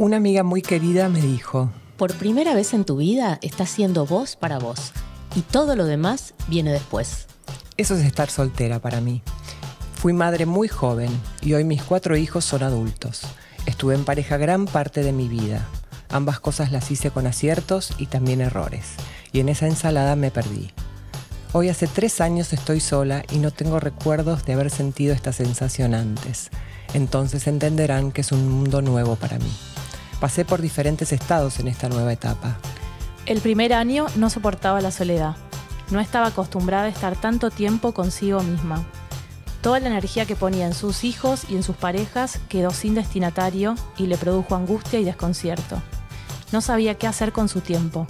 Una amiga muy querida me dijo, por primera vez en tu vida estás siendo vos para vos y todo lo demás viene después. Eso es estar soltera para mí. Fui madre muy joven y hoy mis cuatro hijos son adultos. Estuve en pareja gran parte de mi vida. Ambas cosas las hice con aciertos y también errores. Y en esa ensalada me perdí. Hoy hace tres años estoy sola y no tengo recuerdos de haber sentido esta sensación antes. Entonces entenderán que es un mundo nuevo para mí. Pasé por diferentes estados en esta nueva etapa. El primer año no soportaba la soledad. No estaba acostumbrada a estar tanto tiempo consigo misma. Toda la energía que ponía en sus hijos y en sus parejas quedó sin destinatario y le produjo angustia y desconcierto. No sabía qué hacer con su tiempo.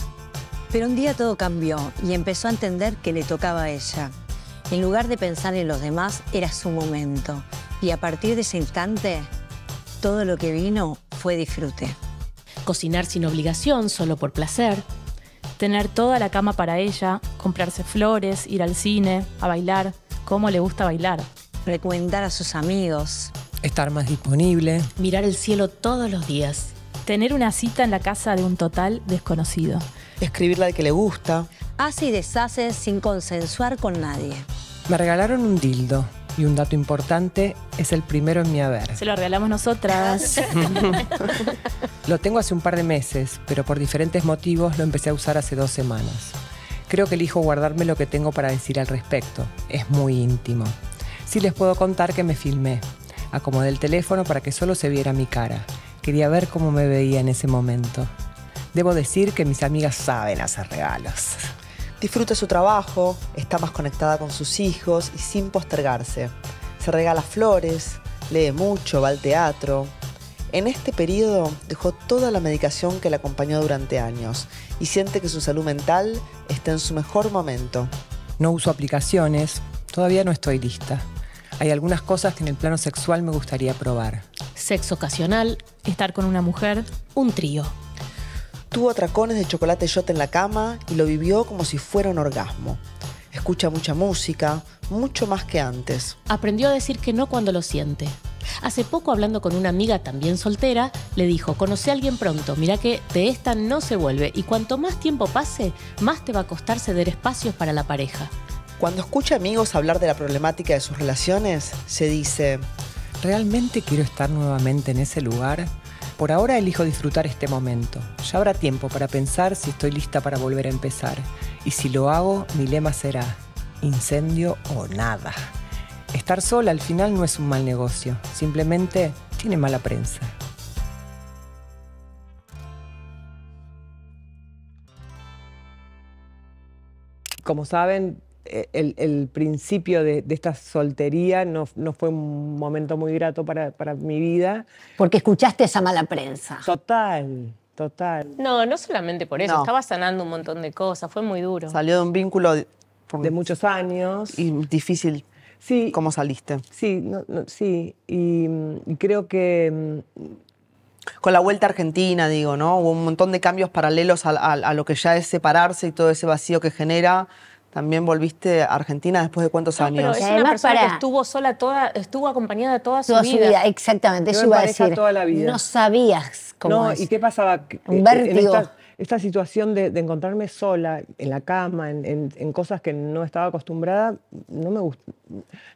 Pero un día todo cambió y empezó a entender que le tocaba a ella. En lugar de pensar en los demás, era su momento. Y a partir de ese instante, todo lo que vino fue disfrute. Cocinar sin obligación, solo por placer. Tener toda la cama para ella, comprarse flores, ir al cine, a bailar, como le gusta bailar. Frecuentar a sus amigos. Estar más disponible. Mirar el cielo todos los días. Tener una cita en la casa de un total desconocido. Escribirle de que le gusta. Hace y deshace sin consensuar con nadie. Me regalaron un dildo y un dato importante, es el primero en mi haber. Se lo regalamos nosotras. lo tengo hace un par de meses, pero por diferentes motivos lo empecé a usar hace dos semanas. Creo que elijo guardarme lo que tengo para decir al respecto. Es muy íntimo. Sí les puedo contar que me filmé. Acomodé el teléfono para que solo se viera mi cara. Quería ver cómo me veía en ese momento. Debo decir que mis amigas saben hacer regalos. Disfruta su trabajo, está más conectada con sus hijos y sin postergarse. Se regala flores, lee mucho, va al teatro. En este periodo dejó toda la medicación que la acompañó durante años y siente que su salud mental está en su mejor momento. No uso aplicaciones, todavía no estoy lista. Hay algunas cosas que en el plano sexual me gustaría probar. Sexo ocasional, estar con una mujer, un trío. Tuvo atracones de chocolate shot en la cama y lo vivió como si fuera un orgasmo. Escucha mucha música, mucho más que antes. Aprendió a decir que no cuando lo siente. Hace poco hablando con una amiga también soltera, le dijo, conoce a alguien pronto, mira que de esta no se vuelve y cuanto más tiempo pase, más te va a costar ceder espacios para la pareja. Cuando escucha amigos hablar de la problemática de sus relaciones, se dice, ¿realmente quiero estar nuevamente en ese lugar? Por ahora elijo disfrutar este momento. Ya habrá tiempo para pensar si estoy lista para volver a empezar. Y si lo hago, mi lema será, incendio o nada. Estar sola al final no es un mal negocio, simplemente tiene mala prensa. Como saben, eh, el, principio de, esta soltería no, no, fue un momento muy grato para, para mi vida. Porque escuchaste esa mala prensa. Total. Total. No, no solamente por eso, estaba sanando un montón de cosas, fue muy duro. Salió de un vínculo de, muchos años. Y difícil. Sí. ¿Cómo saliste? Sí, sí. Y, creo que. Mm, Con la vuelta a Argentina, digo, ¿no? Hubo un montón de cambios paralelos a lo que ya es separarse y todo ese vacío que genera. También volviste a Argentina después de cuántos años. estuvo sola toda, estuvo acompañada toda su, toda su vida. Exactamente, eso iba a decir. vida. No sabías cómo. No, ¿y qué pasaba? Un eh, vértigo. esta, situación de, encontrarme sola en la cama, en, cosas que no estaba acostumbrada, no me gustó.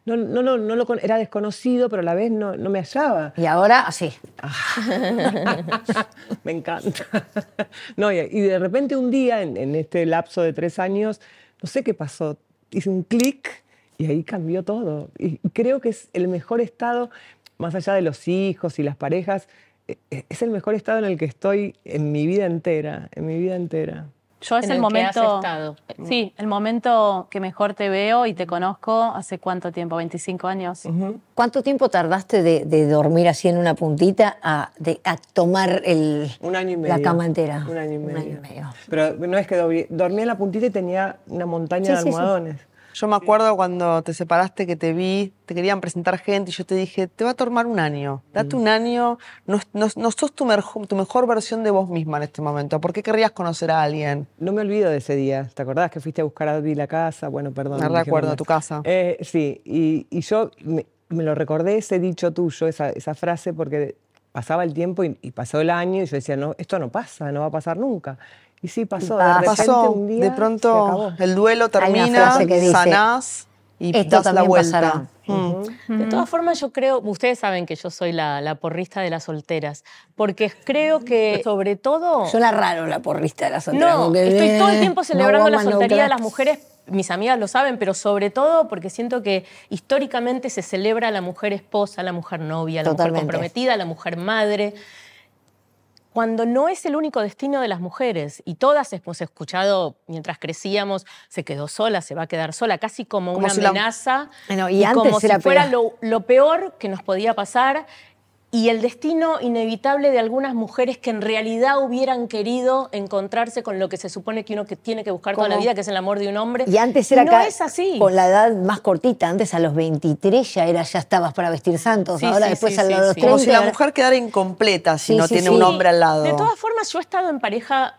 No, no, no, lo, era desconocido, pero a la vez no, me hallaba. Y ahora así. Ah. me encanta. no, y, de repente un día, en, en este lapso de tres años, no sé qué pasó, hice un clic y ahí cambió todo. Y creo que es el mejor estado, más allá de los hijos y las parejas, e, e, es el mejor estado en el que estoy en mi vida entera, en mi vida entera. Yo es el, momento. sí, el momento que mejor te veo y te conozco hace cuánto tiempo, 25 años. ¿Cuánto tiempo tardaste de, dormir así en una puntita a, de, tomar el, la cama entera? Un año y medio. Un año y medio. Pero no es que dormí, en la puntita y tenía una montaña de almohadones. Yo me acuerdo cuando te separaste que te vi, te querían presentar gente y yo te dije, te va a tomar un año, date un mm. año, no, no, sos tu, tu mejor versión de vos misma en este momento, ¿por qué querrías conocer a alguien? No me olvido de ese día, ¿te acordás que fuiste a buscar a Advi la casa? Bueno, perdón. No recuerdo, a tu casa. Eh, sí, y, yo me, lo recordé ese dicho tuyo, esa, frase, porque pasaba el tiempo y, y, pasó el año y yo decía, no, esto no pasa, no va a pasar nunca. Y sí, pasó. De ah, De pronto el duelo termina, sanás y das la vuelta. Mm. De todas formas, yo creo, ustedes saben que yo soy la, porrista de las solteras, porque creo que sobre todo... Yo la raro la porrista de las solteras. No, estoy todo el eh, tiempo celebrando la soltería de las mujeres, mis amigas lo saben, pero sobre todo porque siento que históricamente se celebra a la mujer esposa, la mujer novia, a la mujer comprometida, a la mujer madre cuando no es el único destino de las mujeres. Y todas hemos escuchado mientras crecíamos, se quedó sola, se va a quedar sola, casi como, una amenaza. y, como si fuera lo, peor que nos podía pasar y el destino inevitable de algunas mujeres que en realidad hubieran querido encontrarse con lo que se supone que uno que tiene que buscar toda la vida, que es el amor de un hombre. Y antes era con la edad más cortita, antes a los 23 ya era ya estabas para vestir santos, ahora después a los 30. Como si la mujer quedara incompleta si no tiene un hombre al lado. De todas formas, yo he estado en pareja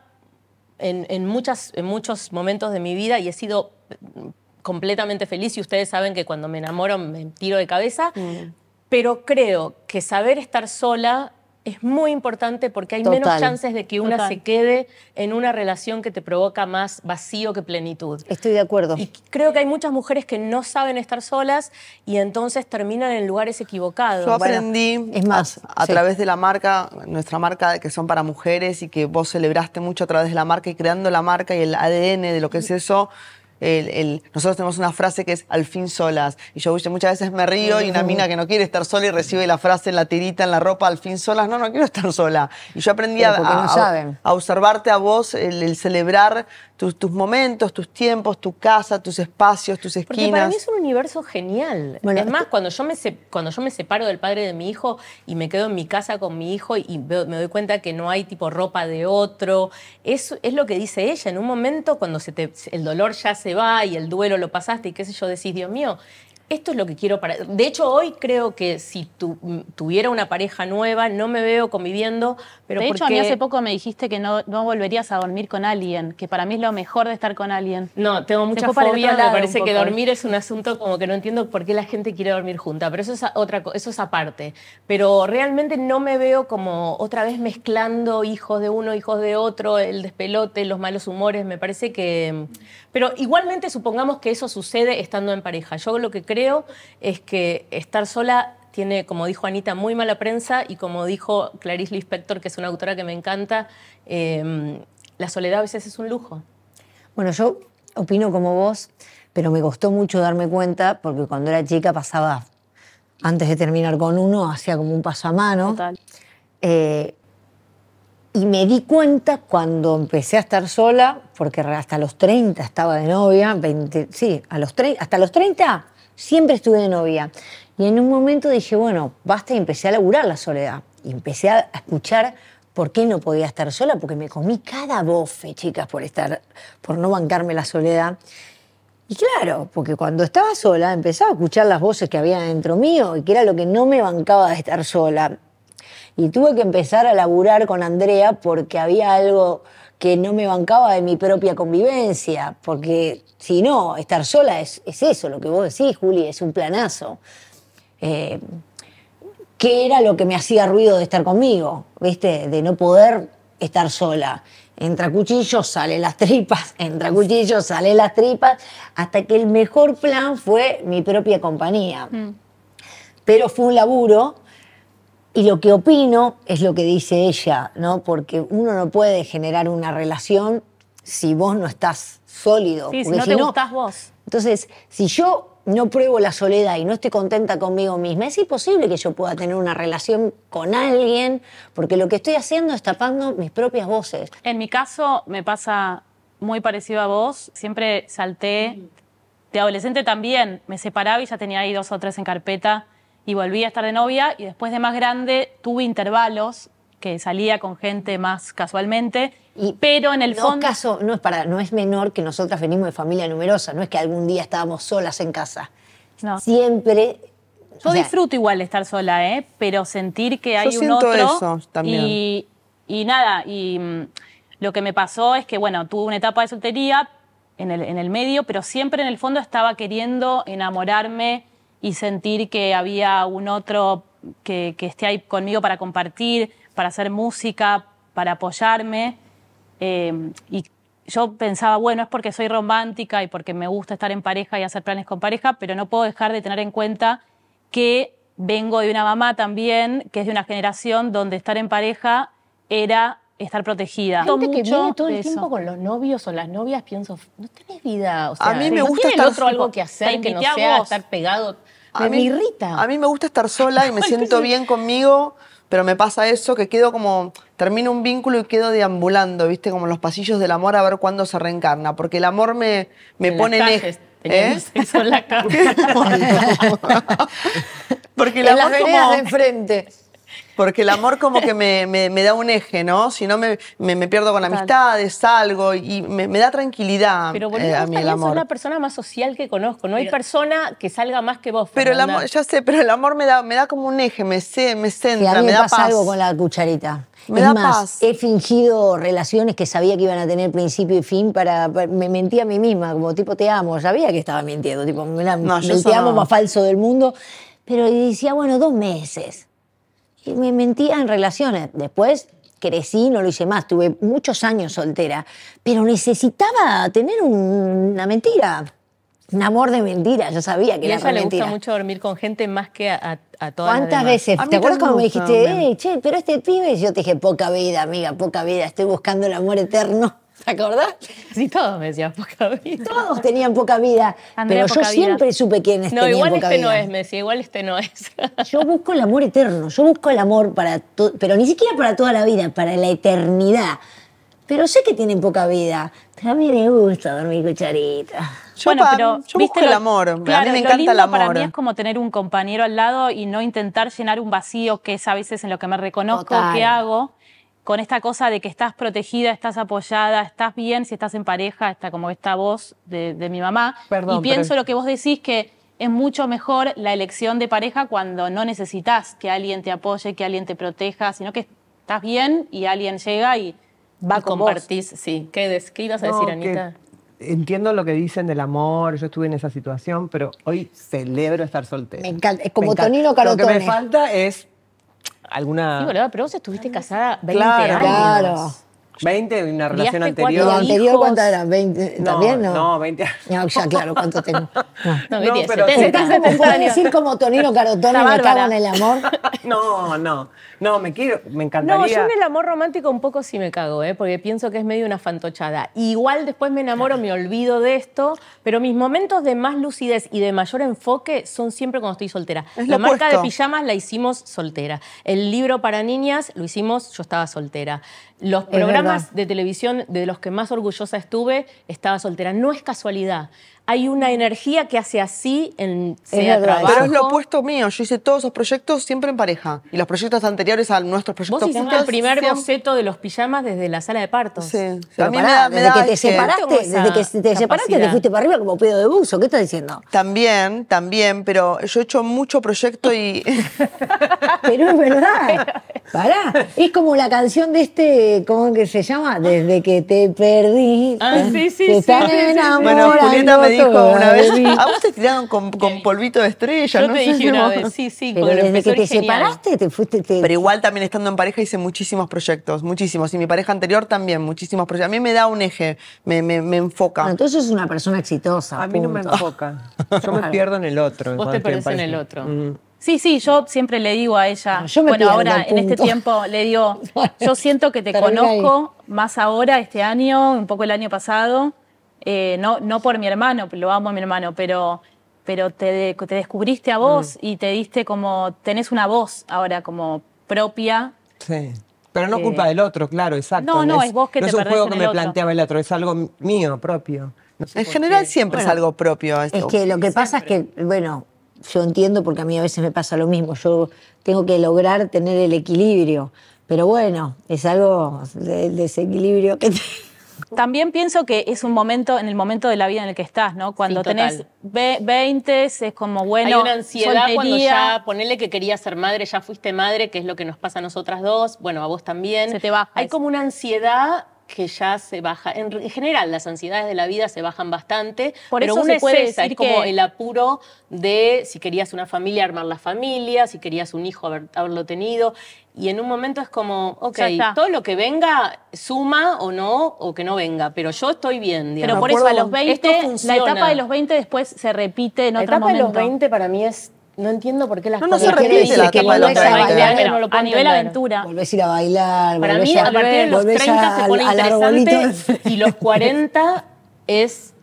en, muchas, muchos momentos de mi vida y he sido mm, completamente feliz y ustedes saben que cuando me enamoro me tiro de cabeza, mm pero creo que saber estar sola es muy importante porque hay menos chances de que una se quede en una relación que te provoca más vacío que plenitud. Estoy de acuerdo. Y creo que hay muchas mujeres que no saben estar solas y entonces terminan en lugares equivocados. Yo aprendí es más, a, través de la marca, nuestra marca que son para mujeres y que vos celebraste mucho a través de la marca y creando la marca y el ADN de lo que es eso el, nosotros tenemos una frase que es al fin solas. Y yo muchas veces me río y una mina que no quiere estar sola y recibe la frase en la tirita, en la ropa, al fin solas. No, no quiero estar sola. Y yo aprendí a, a, observarte a vos, el, celebrar tus, tus, momentos, tus tiempos, tu casa, tus espacios, tus esquinas. Porque para mí es un universo genial. es más, cuando yo, me cuando yo me separo del padre de mi hijo y me quedo en mi casa con mi hijo y me doy cuenta que no hay tipo ropa de otro, es, es lo que dice ella. En un momento, cuando se te, el dolor ya se y el duelo lo pasaste y qué sé yo, decís, Dios mío, esto es lo que quiero para... De hecho, hoy creo que si tuviera una pareja nueva, no me veo conviviendo, pero... De hecho, a mí hace poco me dijiste que no, volverías a dormir con alguien, que para mí es lo mejor de estar con alguien. No, tengo mucha fobia, me parece que ¿eh? dormir es un asunto como que no entiendo por qué la gente quiere dormir junta, pero eso es otra eso es aparte. Pero realmente no me veo como otra vez mezclando hijos de uno, hijos de otro, el despelote, los malos humores, me parece que... Pero igualmente supongamos que eso sucede estando en pareja. Yo lo que creo es que estar sola tiene, como dijo Anita, muy mala prensa y como dijo Clarice Lispector, que es una autora que me encanta, em, la soledad a veces es un lujo. Bueno, yo opino como vos, pero me costó mucho darme cuenta porque cuando era chica pasaba, antes de terminar con uno, hacía como un paso a mano. Total. Eh, y me di cuenta cuando empecé a estar sola, porque hasta los 30 estaba de novia, sí, a los hasta los 30 Siempre estuve de novia. Y en un momento dije, bueno, basta y empecé a laburar la soledad. Y empecé a escuchar por qué no podía estar sola, porque me comí cada bofe, chicas, por, estar, por no bancarme la soledad. Y claro, porque cuando estaba sola empezaba a escuchar las voces que había dentro mío y que era lo que no me bancaba de estar sola. Y tuve que empezar a laburar con Andrea porque había algo que no me bancaba de mi propia convivencia, porque si no, estar sola es, eso, lo que vos decís, Juli, es un planazo. Eh, ¿Qué era lo que me hacía ruido de estar conmigo? ¿Viste? De no poder estar sola. Entra cuchillo, sale las tripas, entra cuchillo, salen las tripas, hasta que el mejor plan fue mi propia compañía. Mm. Pero fue un laburo y lo que opino es lo que dice ella, ¿no? Porque uno no puede generar una relación si vos no estás sólido. Sí, si no te vos. Entonces, si yo no pruebo la soledad y no estoy contenta conmigo misma, es imposible que yo pueda tener una relación con alguien, porque lo que estoy haciendo es tapando mis propias voces. En mi caso me pasa muy parecido a vos, siempre salté, de adolescente también, me separaba y ya tenía ahí dos o tres en carpeta, y volví a estar de novia y después de más grande tuve intervalos que salía con gente más casualmente. pero en el fondo... Caso, no, es no es menor que nosotras venimos de familia numerosa, no es que algún día estábamos solas en casa. Siempre... Yo disfruto igual de estar sola, ¿eh? pero sentir que hay un otro... Y, nada, y mm, lo que me pasó es que, bueno, tuve una etapa de soltería en el, en el medio, pero siempre en el fondo estaba queriendo enamorarme y sentir que había un otro que, esté ahí conmigo para compartir, para hacer música, para apoyarme. Em, y yo pensaba, bueno, es porque soy romántica y porque me gusta estar en pareja y hacer planes con pareja, pero no puedo dejar de tener en cuenta que vengo de una mamá también, que es de una generación donde estar en pareja era estar protegida. Gente que viene todo el tiempo con los novios o las novias, pienso, no tenés vida. O sea, a mí me gusta estar otro algo que hacer que no sea estar pegado me, mí, irrita. A mí me gusta estar sola y me siento bien conmigo, pero me pasa eso, que quedo como, termino un vínculo y quedo deambulando, ¿viste? Como los pasillos del amor a ver cuándo se reencarna, porque el amor me, me pone en... ¿Eh? en la porque el amor en las de enfrente. Porque el amor como que me, da un eje, ¿no? Si no, me, me pierdo con amistades, salgo y me, da tranquilidad Pero eh, a mí el amor. la persona más social que conozco. No hay persona que salga más que vos. Pero el amor, ya sé, pero el amor me da, me da como un eje, me, sé, me centra, a mí me, da paz. algo con la cucharita. Me da más, he fingido relaciones que sabía que iban a tener principio y fin para, me mentí a mí misma, como tipo te amo, sabía que estaba mintiendo, tipo, me te amo más falso del mundo, pero decía, bueno, dos meses y me mentía en relaciones. Después crecí, no lo hice más, tuve muchos años soltera, pero necesitaba tener una mentira. Un amor de mentira, yo sabía que era mentira. le gusta mucho dormir con gente más que a, a, todas ¿Cuántas veces? ¿Te acuerdas cuando me dijiste, eh, che, pero este pibe? Yo te dije, poca vida, amiga, poca vida, estoy buscando el amor eterno. ¿Te acordás? Sí, todos me decían poca vida. Todos tenían poca vida. Ah, pero yo siempre supe quiénes no, tenían poca No, igual este no es, Messi, igual este no es. yo busco el amor eterno, yo busco el amor para todo, pero ni siquiera para toda la vida, para la eternidad. Pero sé que tienen poca vida. a mí me gusta dormir cucharita. Yo, bueno, pero, yo busco el amor. a mí me encanta lo lindo el amor. Para mí es como tener un compañero al lado y no intentar llenar un vacío que es a veces en lo que me reconozco, que hago con esta cosa de que estás protegida, estás apoyada, estás bien si estás en pareja, está como esta voz de, mi mamá. y pienso lo que vos decís que es mucho mejor la elección de pareja cuando no necesitas que alguien te apoye, que alguien te proteja, sino que estás bien y alguien llega y va a vos. Sí. ¿Qué, describas ibas a decir, Anita? entiendo lo que dicen del amor, yo estuve en esa situación, pero hoy celebro estar soltera. Me encanta, es como Tonino Carotone. Lo que me falta es alguna... Sí, boludo, pero vos estuviste casada 20 claro, años. Claro, 20 de una relación anterior. ¿La anterior cuánto era? ¿20? ¿También? No, no, 20 ya claro, ¿cuánto tengo? No, no, pero te puedo decir como Tonino Carotone me cago en el amor? No, no, no, me quiero, me encantaría. No, yo en el amor romántico un poco sí me cago, ¿eh? porque pienso que es medio una fantochada. Igual después me enamoro, me olvido de esto, pero mis momentos de más lucidez y de mayor enfoque son siempre cuando estoy soltera. la marca de pijamas la hicimos soltera. El libro para niñas lo hicimos, yo estaba soltera. Los programas de televisión de los que más orgullosa estuve, estaba soltera. No es casualidad hay una energía que hace así en el trabajo. Pero es lo opuesto mío. Yo hice todos esos proyectos siempre en pareja. Y los proyectos anteriores a nuestros proyectos Vos hiciste el primer boceto de los pijamas desde la sala de partos. Sí. Pero me da, desde, que te separaste, desde que te separaste, te fuiste para arriba como pedo de buzo. ¿Qué estás diciendo? También, también. Pero yo he hecho mucho proyecto y... pero es verdad. Pará. Es como la canción de este, ¿cómo que se llama? Desde que te perdí. Ah, sí, sí, te sí. Están enamorando. Bueno, a ah, vos te tiraron con, polvito de estrella, ¿no? Te Pero desde que te separaste, te fuiste. Pero igual también estando en pareja hice muchísimos proyectos, muchísimos. Y mi pareja anterior también, muchísimos proyectos. A mí me da un eje, me, enfoca. entonces es una persona exitosa. A mí no me enfoca. Yo me pierdo en el otro. Vos te perdés en el otro. Mm. Sí, sí, yo siempre le digo a ella, bueno, ahora en este tiempo le digo, yo siento que te conozco más ahora, este año, un poco el año pasado, eh, no, no por mi hermano, lo amo a mi hermano, pero, pero te, te descubriste a vos mm. y te diste como, tenés una voz ahora como propia. Sí. Pero no eh, culpa del otro, claro, exacto. No, no, es, vos que no te es un juego que me planteaba el otro, es algo mío, propio. en general siempre es algo propio. Es que lo que pasa es que, bueno, yo entiendo porque a mí a veces me pasa lo mismo. Yo tengo que lograr tener el equilibrio. Pero bueno, es algo del desequilibrio que... También pienso que es un momento, en el momento de la vida en el que estás, ¿no? Cuando tenés 20 es como, bueno, Hay una ansiedad cuando ya, ponele que querías ser madre, ya fuiste madre, que es lo que nos pasa a nosotras dos, bueno, a vos también. Se te Hay como una ansiedad que ya se baja. En, general, las ansiedades de la vida se bajan bastante, Por pero eso se puede como el apuro de si querías una familia, armar la familia, si querías un hijo, haberlo tenido. Y en un momento es como, ok, todo lo que venga suma o no, o que no venga, pero yo estoy bien. Digamos. Pero por eso a los 20, la etapa de los 20 después se repite en La etapa de los 20 para mí es no entiendo por qué las no, no se repite la etapa de la bailar, a nivel aventura. Volvés a ir a bailar, Para mí, a, partir de los 30 se pone interesante y los 40 es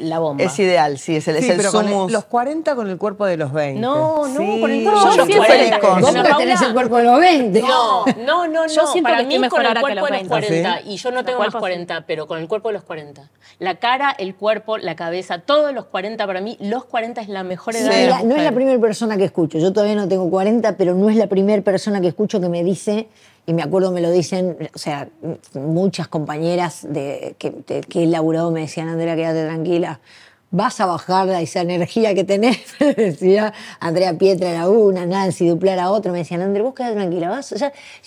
la bomba. Es ideal, sí, es el, pero sumus. los 40 con el cuerpo de los 20. No, no, con el cuerpo de los 20. no tenés el cuerpo de los 20. No, no, no. Yo no. siento Para mí con el los de los 40. Y yo no tengo los 40, pero con el cuerpo de los 40. La cara, el cuerpo, la cabeza, todos los 40. Para mí, los 40 es la mejor edad. no es la primera persona que escucho. Yo todavía no tengo 40, pero no es la primera persona que escucho que me dice y me acuerdo me lo dicen, o sea, muchas compañeras de, que, que he laburado me decían, Andrea, quédate tranquila, vas a bajar esa energía que tenés, decía Andrea Pietra era una, Nancy Duplar era otra, me decían, Andrea, vos quedate tranquila, vas,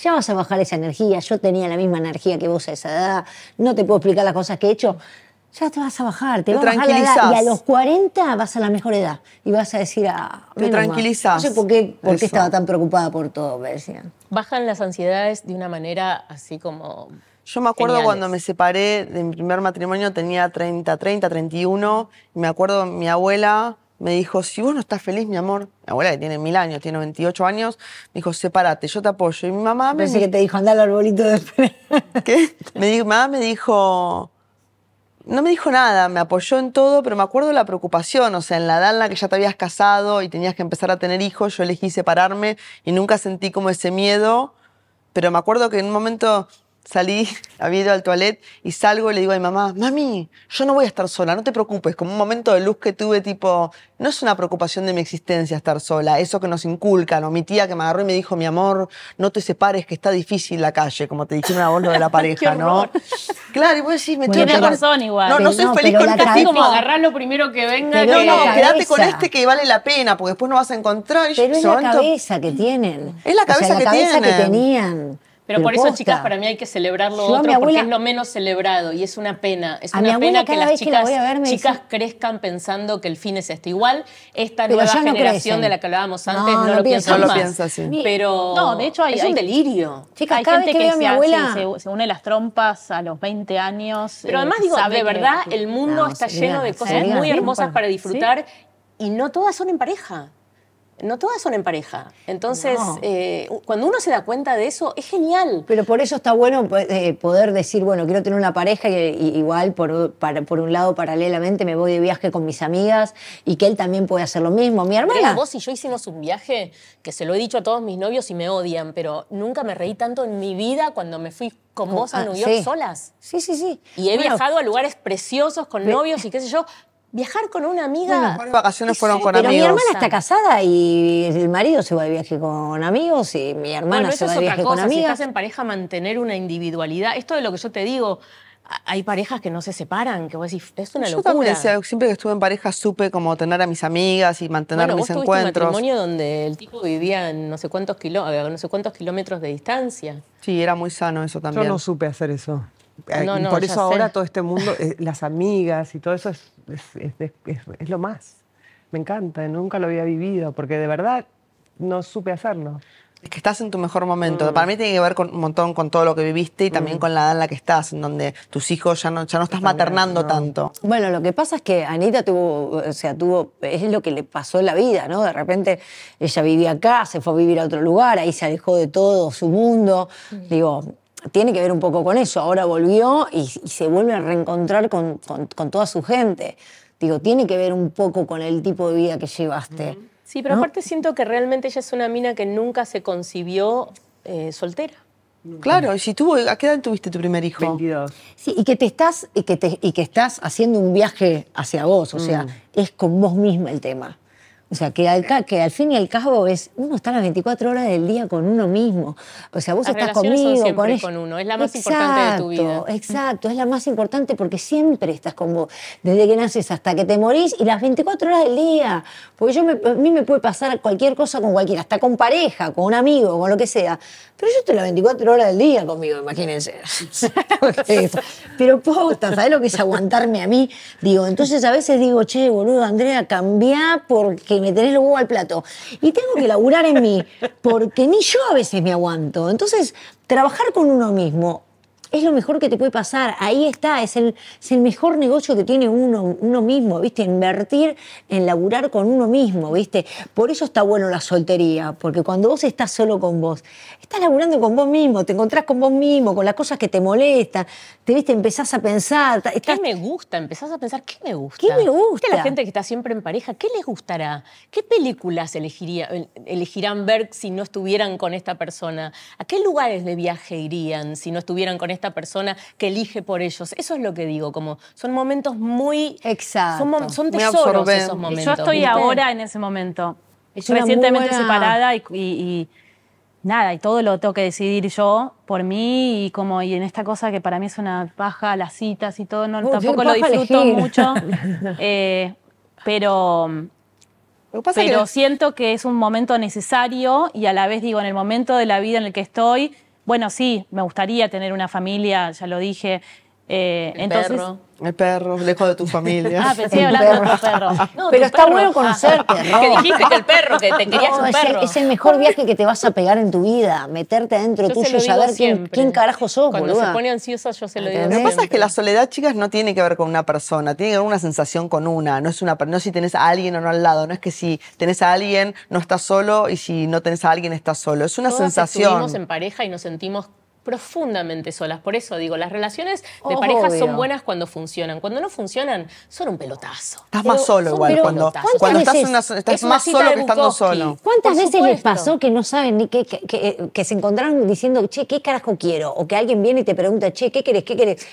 ya vas a bajar esa energía, yo tenía la misma energía que vos a esa edad, no te puedo explicar las cosas que he hecho, ya te vas a bajar, te, vas a bajar Y a los 40 vas a la mejor edad. Y vas a decir, a... Ah, te tranquilizás. No sé por qué, estaba tan preocupada por todo, me Bajan las ansiedades de una manera así como. Yo me acuerdo cuando me separé de mi primer matrimonio, tenía 30, 30, 31. Y me acuerdo, mi abuela me dijo: Si vos no estás feliz, mi amor, mi abuela que tiene mil años, tiene 28 años, me dijo: Sepárate, yo te apoyo. Y mi mamá. Pensé que te dijo: Anda al arbolito de ¿Qué? Me mamá me dijo no me dijo nada, me apoyó en todo, pero me acuerdo la preocupación, o sea, en la edad en la que ya te habías casado y tenías que empezar a tener hijos, yo elegí separarme y nunca sentí como ese miedo, pero me acuerdo que en un momento salí, había ido al toilet y salgo y le digo a mi mamá, mami, yo no voy a estar sola, no te preocupes, como un momento de luz que tuve tipo, no es una preocupación de mi existencia estar sola, eso que nos inculcan, o mi tía que me agarró y me dijo, mi amor, no te separes, que está difícil la calle, como te dijeron a vos lo de la pareja, ¿no? Claro, y vos decís, me tiene Tienes razón igual. No, no, soy feliz con este tipo. como agarrar lo primero que venga. No, no, quédate con este que vale la pena, porque después no vas a encontrar. Pero es la cabeza que tienen. Es la cabeza, o sea, la cabeza que tenían. Pero, por eso, chicas, para mí hay que celebrar lo otro porque es lo menos celebrado y es una pena. Es una pena que las chicas, chicas crezcan pensando que el fin es este. Igual, esta nueva generación de la que hablábamos antes no, lo piensa más. así. Pero no, de hecho, es un delirio. Chicas, hay gente que, mi abuela... se, une las trompas a los 20 años. Pero eh, además, digo, de verdad, el mundo está lleno de cosas muy hermosas para disfrutar y no todas son en pareja no todas son en pareja. Entonces, eh, cuando uno se da cuenta de eso, es genial. Pero por eso está bueno pues, eh, poder decir, bueno, quiero tener una pareja y, igual por, un lado paralelamente me voy de viaje con mis amigas y que él también puede hacer lo mismo. Mi hermana... vos y yo hicimos un viaje que se lo he dicho a todos mis novios y me odian, pero nunca me reí tanto en mi vida cuando me fui con vos a ah, New York solas. Sí, sí, sí. Y he viajado a lugares preciosos con novios y qué sé yo, Viajar con una amiga. Bueno, vacaciones fueron con amigos. Pero mi hermana está casada y el marido se va de viaje con amigos y mi hermana se va de viaje con amigas. Si estás en pareja, mantener una individualidad. Esto de lo que yo te digo, hay parejas que no se separan, que vos decís, es una locura. Yo también, siempre que estuve en pareja supe como tener a mis amigas y mantener mis mis vos encuentros. un matrimonio donde el tipo vivía en no sé cuántos kiló, no sé cuántos kilómetros de distancia. Sí, era muy sano eso también. Yo no supe hacer eso. Eh, por eso ahora todo este mundo, eh, las amigas y todo eso es, es, lo más. Me encanta, nunca lo había vivido, porque de verdad no supe hacerlo. Es que estás en tu mejor momento. Mm. Para mí tiene que ver con, un montón con todo lo que viviste y también mm. con la edad en la que estás, en donde tus hijos ya no, ya no estás maternando tanto. Bueno, lo que pasa es que Anita tuvo, o sea, tuvo, es lo que le pasó en la vida, ¿no? De repente ella vivía acá, se fue a vivir a otro lugar, ahí se alejó de todo su mundo. Digo, tiene que ver un poco con eso. Ahora volvió y, se vuelve a reencontrar con, toda su gente. Digo, tiene que ver un poco con el tipo de vida que llevaste. Sí, pero aparte siento que realmente ella es una mina que nunca se concibió eh, soltera. Claro, si tuvo, ¿a qué edad tuviste tu primer hijo? 22. Sí, y que te estás, y que, te, estás haciendo un viaje hacia vos, o sea, mm. es con vos misma el tema. O sea, que al, fin y al cabo es, uno está las 24 horas del día con uno mismo. O sea, vos estás conmigo, con, con uno. Es la más importante de tu vida. Mm. Exacto, es la más importante porque siempre estás con vos, desde que naces hasta que te morís y las 24 horas del día. Porque yo a mí me puede pasar cualquier cosa con cualquiera, hasta con pareja, con un amigo, con lo que sea. Pero yo estoy las 24 horas del día conmigo, imagínense. Pero posta, ¿sabés lo que es aguantarme a mí? Digo, entonces a veces digo, che, boludo, Andrea, cambia porque y tenés el huevo al plato. Y tengo que laburar en mí, porque ni yo a veces me aguanto. Entonces, trabajar con uno mismo es lo mejor que te puede pasar. Ahí está, es el, el mejor negocio que tiene uno, uno mismo, ¿viste? Invertir en laburar con uno mismo, ¿viste? Por eso está bueno la soltería, porque cuando vos estás solo con vos, estás laburando con vos mismo, te encontrás con vos mismo, con las cosas que te molestan, te viste, empezás a pensar. ¿Qué me gusta? Empezás a pensar, ¿qué me gusta? ¿Qué me gusta? La gente que está siempre en pareja, ¿qué les gustará? ¿Qué películas elegiría, elegirán ver si no estuvieran con esta persona? ¿A qué lugares de viaje irían si no estuvieran con esta persona que elige por ellos. Eso es lo que digo, como son momentos muy... Exacto. Son, tesoros esos momentos. Yo estoy ahora en ese momento. recientemente separada y, nada, y todo lo tengo que decidir yo por mí y como y en esta cosa que para mí es una paja, las citas y todo, no, tampoco lo disfruto mucho. Eh, pero pero siento que es un momento necesario y a la vez digo, en el momento de la vida en el que estoy, bueno, sí, me gustaría tener una familia, ya lo dije, eh, el perro. El perro, lejos de tu familia. Ah, pensé hablando de perro. Pero está bueno conocerte, ah, ¿no? Que dijiste que el perro, que te querías un perro. Es el, mejor viaje que te vas a pegar en tu vida, meterte adentro tuyo y saber quién, quién, carajo sos, Cuando se pone ansiosa yo se lo digo Lo que pasa es que la soledad, chicas, no tiene que ver con una persona, tiene que ver una sensación con una. No es una no si tenés a alguien o no al lado, no es que si tenés a alguien no estás solo y si no tenés a alguien estás solo. Es una sensación sensación. Estuvimos en pareja y nos sentimos profundamente solas. Por eso digo, las relaciones de oh, pareja son buenas cuando funcionan. Cuando no funcionan, son un pelotazo. Estás más solo igual cuando, cuando estás, una, estás más solo que estando solo. ¿Cuántas veces les pasó que no saben ni qué, que, se encontraron diciendo, che, qué carajo quiero? O que alguien viene y te pregunta, che, ¿qué querés? ¿Qué querés?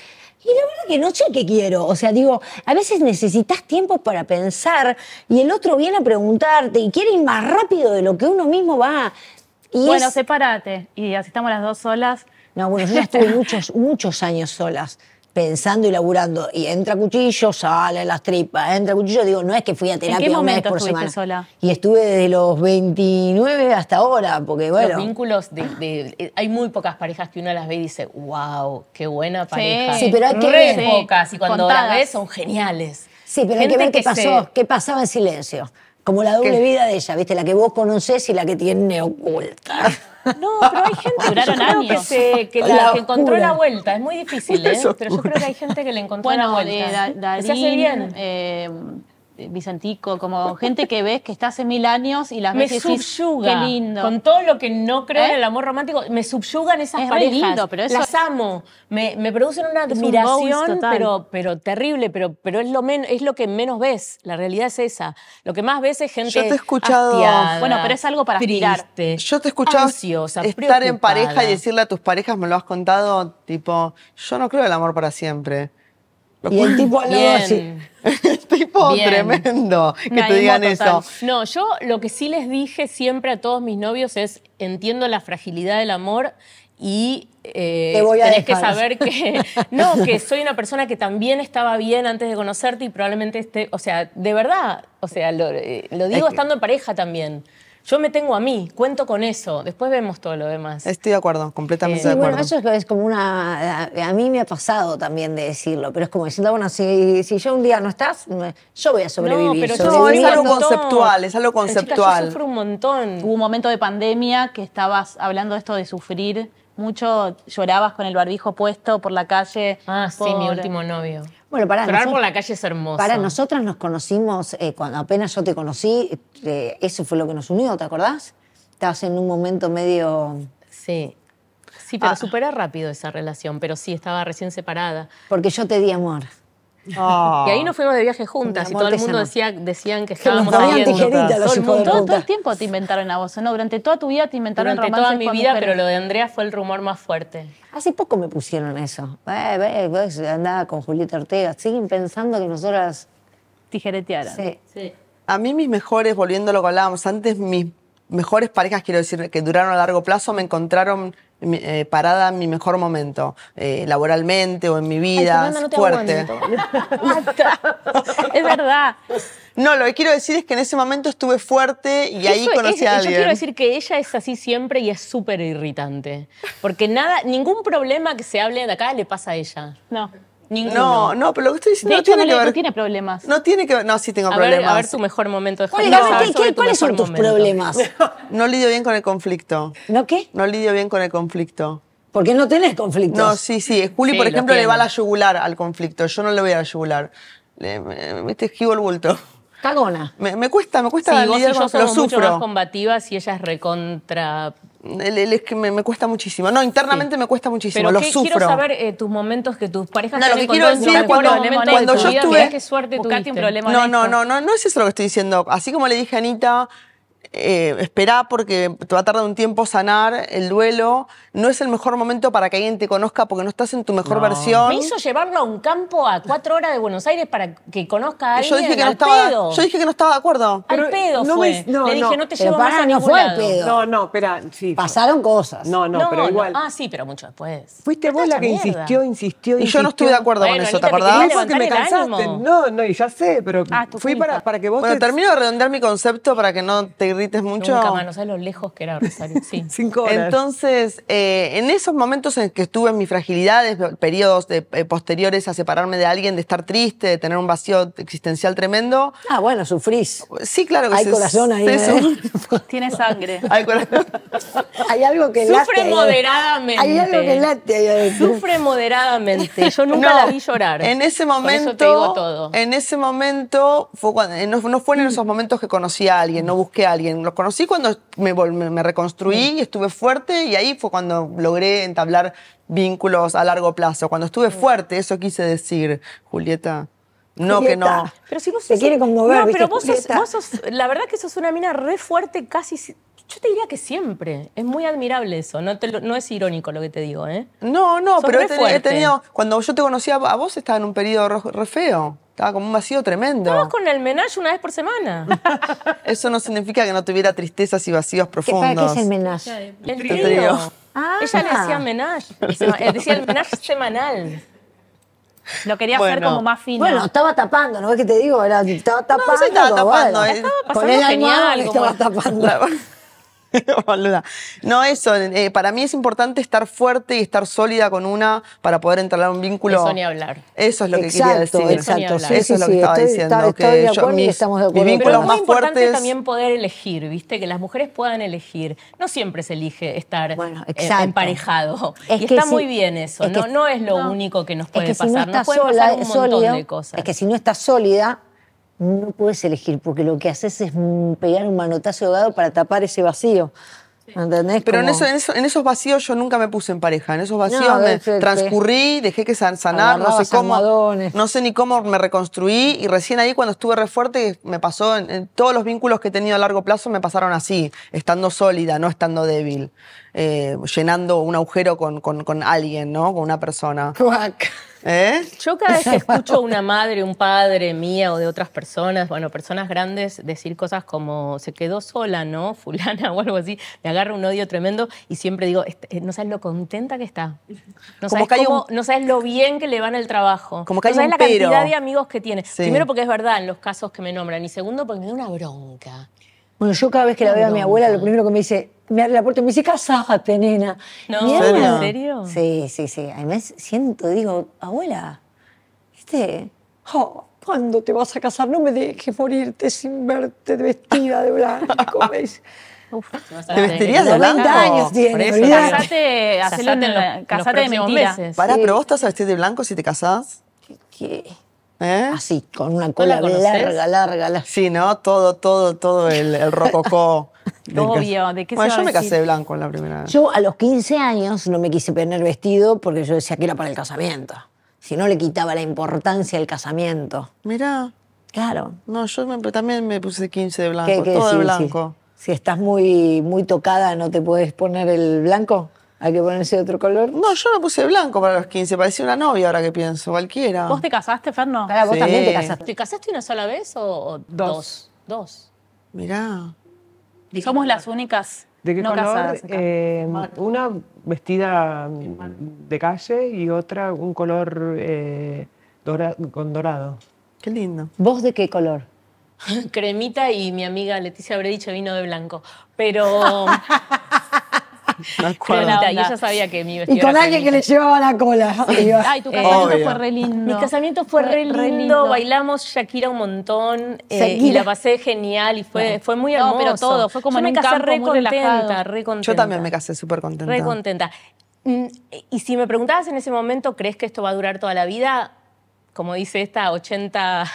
Y la verdad que no sé qué quiero. O sea, digo, a veces necesitas tiempo para pensar y el otro viene a preguntarte y quiere ir más rápido de lo que uno mismo va. bueno, separate Y así estamos las dos solas. No, bueno, yo estuve muchos, muchos años solas pensando y laburando. Y entra cuchillo, sale las tripas, entra cuchillo. Digo, no es que fui a terapia ¿En qué por semana. Sola? Y estuve desde los 29 hasta ahora, porque bueno. Los vínculos de, eh, Hay muy pocas parejas que uno las ve y dice, wow, qué buena pareja. Sí, pero hay que ver. pocas. Y cuando las ves son geniales. Sí, pero hay que ver qué pasó, qué pasaba en silencio. Como la doble vida de ella, ¿viste? La que vos conocés y la que tiene oculta. No, pero hay gente Duraron que, que, se, la, encontró la vuelta. Es muy difícil, ¿eh? Pero yo creo que hay gente que le encontró la eh, vuelta. Eh, se hace bien. Vicentico, eh, como gente que ves que está hace mil años y las me que subyuga. Qué lindo. Con todo lo que no creo en ¿Eh? el amor romántico, me subyugan esas es parejas. pero Las amo. Me, me producen una admiración, pero, pero terrible, pero, pero es lo es lo que menos ves. La realidad es esa. Lo que más ves es gente Yo te he escuchado bueno, pero es algo para triste, Yo te he escuchado estar en pareja y decirle a tus parejas, me lo has contado, tipo, yo no creo en el amor para siempre. Y el tipo tipo tremendo que te digan eso. No, yo lo que sí les dije siempre a todos mis novios es entiendo la fragilidad del amor y eh, tenés que saber que no, que soy una persona que también estaba bien antes de conocerte y probablemente esté, o sea, de verdad, o sea, lo eh, digo estando en pareja también. Yo me tengo a mí, cuento con eso, después vemos todo lo demás. Estoy de acuerdo, completamente de acuerdo. Bueno, eso es, como una... A, mí me ha pasado también de decirlo, pero es como diciendo, bueno, si, si yo un día no estás, yo voy a sobrevivir. No, pero es algo conceptual, es algo conceptual. yo sufro un montón. Hubo un momento de pandemia que estabas hablando de esto de sufrir mucho, llorabas con el barbijo puesto por la calle. Ah, sí, mi último novio. Bueno, para nosotros, la calle es hermosa. Para nosotras nos conocimos, eh, cuando apenas yo te conocí, eh, eso fue lo que nos unió, ¿te acordás? Estabas en un momento medio... Sí. Sí, pero ah. rápido esa relación, pero sí, estaba recién separada. Porque yo te di amor. Y ahí ah. nos fuimos de viaje juntas y todo el mundo decían que estábamos ahí Todo, el tiempo te inventaron a vos, ¿no? Durante toda tu vida te inventaron Durante toda mi vida, pero lo de Andrea fue el rumor más fuerte. Hace poco me pusieron eso. andaba con Julieta Ortega. Siguen pensando que nosotras... Tijeretearan. Sí. A mí mis mejores, volviendo a lo que hablábamos antes, mis mejores parejas, quiero decir, que duraron a largo plazo, me encontraron eh, parada en mi mejor momento, eh, laboralmente o en mi vida, Ay, no fuerte. es verdad. No, lo que quiero decir es que en ese momento estuve fuerte y ahí conocí a alguien. Yo quiero decir que ella es así siempre y es súper irritante. Porque nada, ningún problema que se hable de acá le pasa a ella. No. No, no, pero lo que estoy diciendo no tiene que ver... no tiene problemas. No tiene que ver. No, sí tengo problemas. a ver tu mejor momento de Oye, cuáles son tus problemas? No lidio bien con el conflicto. ¿No qué? No lidio bien con el conflicto. Porque no tenés conflictos. No, sí, sí. Juli, por ejemplo, le va a la yugular al conflicto. Yo no le voy a la yugular. me, metes, te el bulto. Cagona. Me, me cuesta, me cuesta sí, lidiar yo con, mucho más combativas Si ella es recontra es que me, cuesta muchísimo. No, internamente me cuesta muchísimo. Pero lo que, sufro. quiero saber eh, tus momentos que tus parejas no, lo que quiero decir es cuando, cuando yo estuve. Qué suerte tuviste. Un problema no, no, no, no, no es eso lo que estoy diciendo. Así como le dije a Anita eh, esperá porque te va a tardar un tiempo sanar el duelo. No es el mejor momento para que alguien te conozca porque no estás en tu mejor versión. Me hizo llevarlo a un campo a cuatro horas de Buenos Aires para que conozca a alguien. yo dije que no estaba, yo dije que no estaba de acuerdo. al pedo fue. Le dije, no. te llevo más a no ningún pedo. No, no, espera, sí. Pasaron cosas. No, no, pero igual. Ah, sí, pero mucho después. Fuiste vos la que insistió, insistió, Y yo no estuve de acuerdo con eso, ¿te acordás? No, No, y ya sé, pero ah, fui para, que vos Bueno, termino de redondear mi concepto para que no te mucho. Nunca más, lo lejos que era Rosario. Entonces, eh, en esos momentos en que estuve en mis fragilidades, periodos eh, posteriores a separarme de alguien, de estar triste, de tener un vacío existencial tremendo. Ah, bueno, sufrís. Sí, claro que Hay corazón ahí. ¿eh? Tiene sangre. Hay algo que Sufre moderadamente. Hay algo que late. Sufre moderadamente. Yo nunca la vi llorar. En ese momento. En ese momento, fue cuando, no, no en mm. esos momentos que conocí a alguien, no busqué a alguien los conocí cuando me, reconstruí y estuve fuerte y ahí fue cuando logré entablar vínculos a largo plazo. Cuando estuve fuerte, eso quise decir, Julieta. No, que no. Pero si vos te quiere conmover. No, pero vos la verdad que sos una mina re fuerte, casi. Yo te diría que siempre. Es muy admirable eso. No, no es irónico lo que te digo, ¿eh? No, no, pero he, tenido. Cuando yo te conocía a vos estabas en un periodo re feo. Estaba como un vacío tremendo. Estabas con el menage una vez por semana. Eso no significa que no tuviera tristezas y vacíos profundos. qué es el menage? El trío. Ella le ah. hacía menage. Eh, decía el menage semanal. Lo quería hacer como más fino. Bueno, estaba tapando, ¿no ves que te digo? Era, estaba tapando. No, eh. estaba tapando. Estaba pasando genial. como... Estaba tapando. no, eso, eh, para mí es importante estar fuerte y estar sólida con una para poder a un vínculo. Eso ni hablar. Eso es lo que quería decir. Exacto, eso, es lo que estaba diciendo. que de y estamos de acuerdo. Pero más importante es también poder elegir, ¿viste? Que las mujeres puedan elegir. No siempre se elige estar eh, emparejado. y está muy bien eso, no, no es lo único que nos puede pasar. no está nos pasar un montón de cosas. Es que si no estás sólida, no puedes elegir, porque lo que haces es mm, pegar un manotazo de para tapar ese vacío. ¿Entendés? Pero en, esos vacíos yo nunca me puse en pareja. En esos vacíos transcurrí, dejé que sanar, no sé cómo. No sé ni cómo me reconstruí. Y recién ahí, cuando estuve re me pasó. En, todos los vínculos que he tenido a largo plazo me pasaron así, estando sólida, no estando débil. Eh, llenando un agujero con, alguien, ¿no? Con una persona. ¿Eh? Yo cada vez que escucho una madre, un padre mía o de otras personas, bueno, personas grandes, decir cosas como se quedó sola, ¿no? Fulana o algo así, me agarra un odio tremendo y siempre digo, este, eh, no sabes lo contenta que está. No sabes, no sabes lo bien que le van el trabajo. no sabes la cantidad de amigos que tiene. Primero porque es verdad en los casos que me nombran y segundo porque me da una bronca. Bueno, yo cada vez que la veo a mi abuela, lo primero que me dice, me abre la puerta y me dice, casate, nena. No, ¿en serio? Sí, sí, sí. Además siento, digo, abuela, ¿viste? Oh, ¿Cuándo te vas a casar? No me dejes morirte sin verte vestida de blanco. Uf, ¿Te vestirías de, de blanco? 90 años tiene. Casate, casate, casate de meses. Pará, pero vos estás a vestir de blanco si te casás. ¿Qué? ¿Eh? Así, con una cola larga, larga, larga. Sí, ¿no? Todo, todo, todo el, rococó. Obvio, ¿de qué bueno, se yo me casé de blanco la primera vez. Yo a los 15 años no me quise poner vestido porque yo decía que era para el casamiento. Si no le quitaba la importancia al casamiento. Mirá. Claro. No, yo también me puse 15 de blanco, todo de blanco. Si estás muy, muy tocada, ¿no te puedes poner el blanco? ¿Hay que ponerse de otro color? No, yo no puse blanco para los 15. Parecía una novia ahora que pienso, cualquiera. ¿Vos te casaste, Ferno? vos también te casaste. ¿Te casaste una sola vez o, dos? Dos. Mirá. Somos las únicas ¿De qué no color? Eh, una vestida de calle y otra un color eh, con dorado. Qué lindo. ¿Vos de qué color? Cremita y mi amiga Leticia dicho vino de blanco. Pero y sabía que mi vestido. Y con alguien que le llevaba la cola. Ay, tu casamiento fue re lindo. Mi casamiento fue re, lindo. Bailamos Shakira un montón eh, y la pasé genial y fue, fue muy hermoso. pero todo, fue como me casé re muy contenta, Yo también me casé súper contenta. contenta. Mm, y si me preguntabas en ese momento, ¿crees que esto va a durar toda la vida? Como dice esta, 80...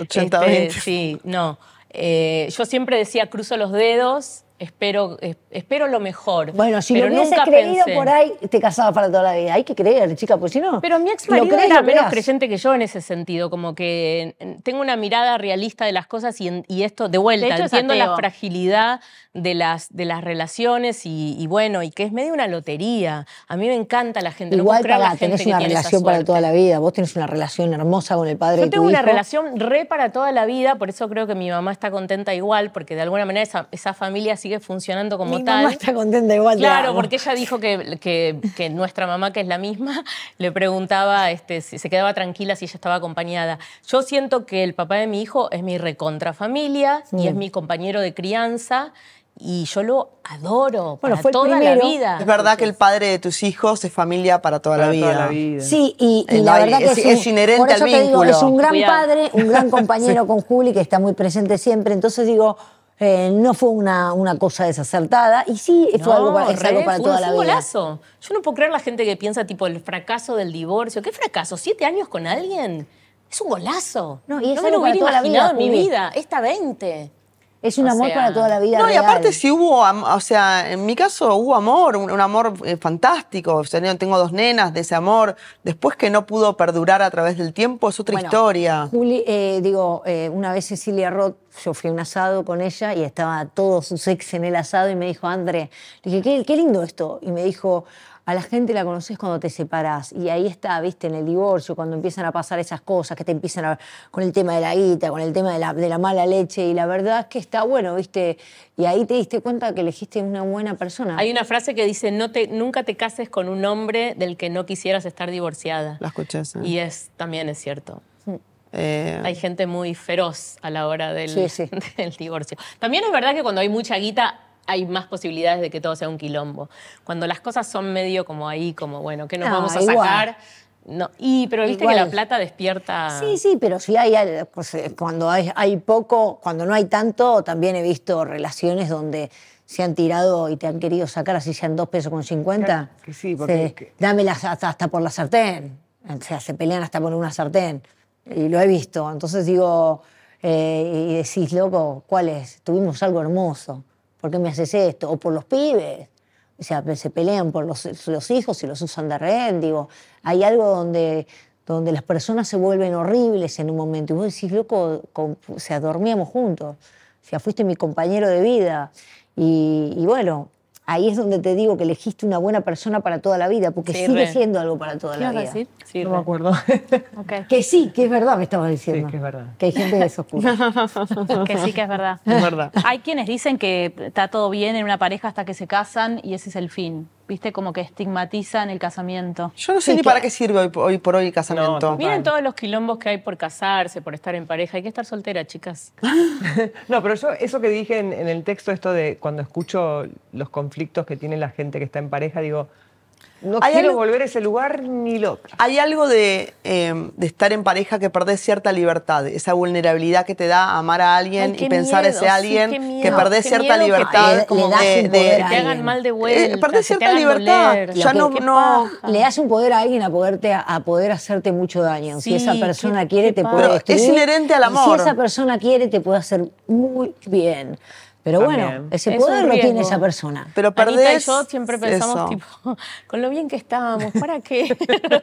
80 este, Sí, no. Eh, yo siempre decía, cruzo los dedos, espero, espero lo mejor. Bueno, si pero lo creído por ahí, te casabas para toda la vida. Hay que creer, chica, pues si no. Pero mi ex marido era menos creyente que yo en ese sentido, como que mm, tengo una mirada realista de las cosas y, esto, de vuelta, de entiendo la fragilidad de las, de las relaciones y, bueno, y que es medio una lotería. A mí me encanta la gente. Igual la tenés una relación para toda la vida. Vos tenés una relación hermosa con el padre Yo tu tengo una relación re para toda la vida, por eso creo que mi mamá está contenta igual, porque de alguna manera esa, familia sigue funcionando como tal. Mi mamá está contenta igual. Claro, porque ella dijo que, nuestra mamá, que es la misma, le preguntaba este, si se quedaba tranquila si ella estaba acompañada. Yo siento que el papá de mi hijo es mi recontrafamilia familia y es mm. mi compañero de crianza y yo lo adoro para toda la vida. Es verdad que el padre de tus hijos es familia para toda, la, vida. toda la, vida. Sí, y, la, verdad que es, es inherente al te es un gran padre, un gran compañero con Juli que está muy presente siempre, entonces digo eh, no fue una, una, cosa desacertada y sí fue algo para, es algo para fue, un Golazo. Yo no puedo creer la gente que piensa tipo el fracaso del divorcio. ¿Qué fracaso? ¿Siete años con alguien? Es un golazo. No, y no me lo hubiera imaginado en mi vida. Esta 20. Es un amor para toda la vida. No, y aparte si hubo, o sea, en mi caso hubo amor, un, amor eh, fantástico. O sea, tengo dos nenas de ese amor. Después que no pudo perdurar a través del tiempo, es otra historia. Juli, eh, digo, eh, una vez Cecilia Roth, yo fui a un asado con ella y estaba todo su sexo en el asado y me dijo, André, le dije, qué, qué lindo esto. Y me dijo, a la gente la conoces cuando te separás. Y ahí está, viste, en el divorcio, cuando empiezan a pasar esas cosas, que te empiezan a. con el tema de la guita, con el tema de la, mala leche. Y la verdad es que está bueno, viste. Y ahí te diste cuenta que elegiste una buena persona. Hay una frase que dice: no te, nunca te cases con un hombre del que no quisieras estar divorciada. La escuché, ¿eh? Y es, también es cierto. Mm. Eh, hay gente muy feroz a la hora del, del divorcio. También es verdad que cuando hay mucha guita hay más posibilidades de que todo sea un quilombo. Cuando las cosas son medio como ahí, como, bueno, ¿qué nos vamos a ah, sacar? No. Y, pero viste que la plata despierta. Sí, sí, pero si hay, pues, eh, cuando hay, poco, cuando no hay tanto, también he visto relaciones donde se han tirado y te han querido sacar así sean dos pesos con cincuenta. sí, porque. dámelas hasta, hasta, por la sartén. O sea, se pelean hasta por una sartén. Y lo he visto. Entonces digo, eh, y decís, loco, ¿cuál es? Tuvimos algo hermoso. ¿por qué me haces esto? O por los pibes. O sea, se pelean por los, hijos y los usan de red. Digo, hay algo donde, donde las personas se vuelven horribles en un momento. Y vos decís, loco, o sea, dormíamos juntos. O sea, fuiste mi compañero de vida. Y, y bueno, ahí es donde te digo que elegiste una buena persona para toda la vida, porque sigue siendo algo para toda ¿Qué la vas vida. A decir? Sí, no me acuerdo. Que sí, que es verdad me estabas diciendo. que es verdad. Que hay gente de esos oscura. que sí, que es verdad. Es verdad. Hay quienes dicen que está todo bien en una pareja hasta que se casan y ese es el fin viste, como que estigmatizan el casamiento. Yo no sé ni para qué sirve hoy, por hoy el casamiento. No, Miren todos los quilombos que hay por casarse, por estar en pareja. Hay que estar soltera, chicas. no, pero yo eso que dije en el texto, esto de cuando escucho los conflictos que tiene la gente que está en pareja, digo, no quiero volver a ese lugar ni loca. Hay algo de, eh, de, estar en pareja que perdés cierta libertad, esa vulnerabilidad que te da amar a alguien y pensar en ese alguien, que perdés cierta libertad. Que como de, que te hagan mal de vuelta. Eh, cierta libertad. ya no, no, Le das un poder a alguien a, poderte, a poder hacerte mucho daño. si esa persona quiere, te puede. es inherente al amor. Si esa persona quiere, te puede hacer muy bien. Pero bueno, ese poder lo tiene esa persona. Pero perdés Anita y yo siempre pensamos, tipo, con lo bien que estábamos, ¿para qué?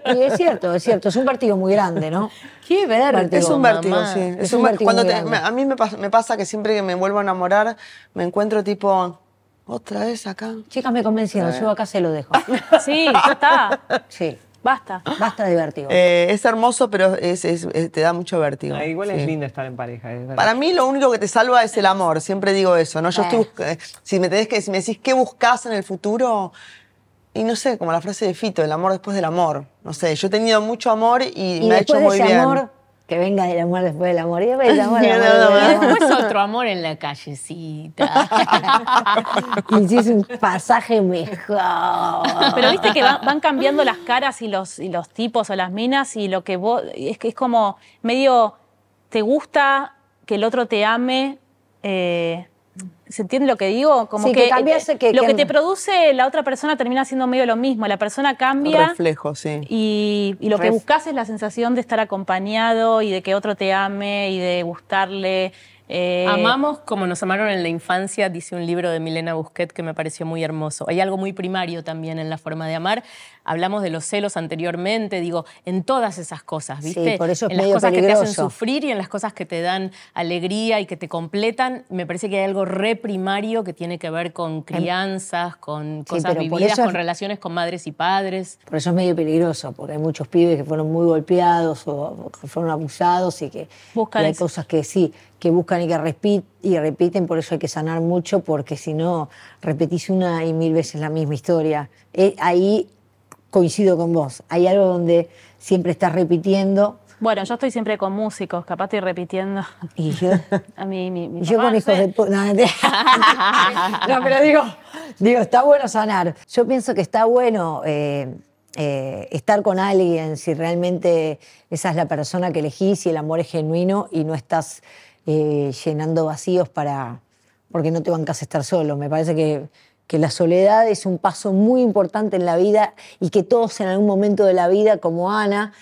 y es cierto, es cierto, es un partido muy grande, ¿no? Qué vértigo, Es un vértigo, sí. Es, un, cuando a mí me pasa, que siempre que me vuelvo a enamorar, me encuentro tipo, otra vez acá. Chicas, me convencido. yo acá se lo dejo. sí, ya está. Sí. Basta. Basta de vértigo. Eh, es hermoso, pero es, te da mucho vértigo. Ah, igual es lindo estar en pareja. Para mí lo único que te salva es el amor, siempre digo eso. ¿no? Yo eh. estoy eh, si me tenés que, si me decís qué buscas en el futuro, y no sé, como la frase de Fito, el amor después del amor. No sé, yo he tenido mucho amor y, me ha hecho muy bien. Amor, que venga el amor después del amor. Y después otro amor en la callecita. Y es un pasaje mejor. Pero viste que van, cambiando las caras y los, y los tipos o las minas y lo que vos. Es que es como medio. Te gusta que el otro te ame. Eh, ¿Se entiende lo que digo? Como que, lo que, te produce la otra persona termina siendo medio lo mismo. La persona cambia. reflejo, sí. Y, lo que buscas es la sensación de estar acompañado y de que otro te ame y de gustarle. Eh. Amamos como nos amaron en la infancia, dice un libro de Milena Busquet que me pareció muy hermoso. Hay algo muy primario también en la forma de amar hablamos de los celos anteriormente, digo, en todas esas cosas, ¿viste? por eso en las cosas que te hacen sufrir y en las cosas que te dan alegría y que te completan, me parece que hay algo reprimario que tiene que ver con em, crianzas, con cosas vividas, con relaciones con madres y padres. Por eso es medio peligroso, porque hay muchos pibes que fueron muy golpeados o que fueron abusados y que buscan hay cosas que sí, que buscan y que repiten, por eso hay que sanar mucho, porque si no, repetís una y mil veces la misma historia. Eh, ahí coincido con vos. Hay algo donde siempre estás repitiendo. Bueno, yo estoy siempre con músicos, capaz estoy repitiendo. Y a mí, mi, mi yo con hijos de No, pero digo, digo, está bueno sanar. Yo pienso que está bueno eh, eh, estar con alguien si realmente esa es la persona que elegís, y el amor es genuino y no estás eh, llenando vacíos para. porque no te bancas a estar solo. Me parece que que la soledad es un paso muy importante en la vida y que todos en algún momento de la vida, como Ana,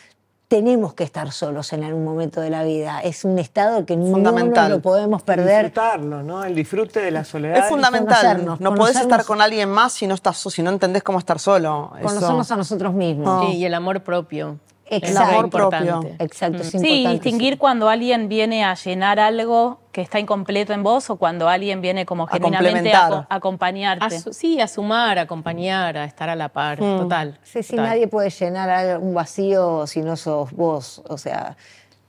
tenemos que estar solos en algún momento de la vida. Es un estado que no lo podemos perder. Disfrutarlo, ¿no? El disfrute de la soledad. Es fundamental. no podés estar con alguien más si no estás si no entendés cómo estar solo. Conocernos a nosotros mismos. Ah. y el amor propio. Exacto. El amor propio. Exacto. sí, distinguir cuando alguien viene a llenar algo que está incompleto en vos o cuando alguien viene como genuinamente a, acompañarte. sí, a sumar, a acompañar, a estar a la par, mm. total. Sí, sí, nadie puede llenar un vacío si no sos vos, o sea,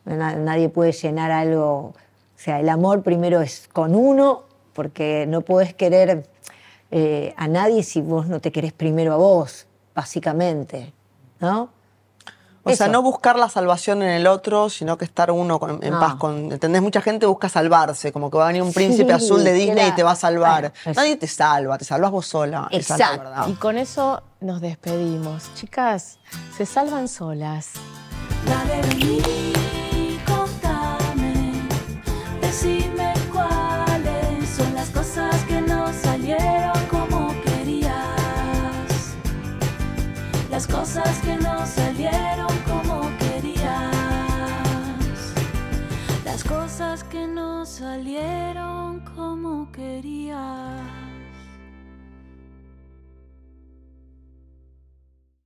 nadie puede llenar algo, o sea, el amor primero es con uno, porque no podés querer eh, a nadie si vos no te querés primero a vos, básicamente, ¿no? O sea, no buscar la salvación en el otro, sino que estar uno en paz con. ¿Entendés? Mucha gente busca salvarse, como que va a venir un príncipe azul de Disney y te va a salvar. Nadie te salva, te salvas vos sola. Exacto. Y con eso nos despedimos. Chicas, se salvan solas. decime cuáles son las cosas que no salieron como querías. Las cosas salieron como quería.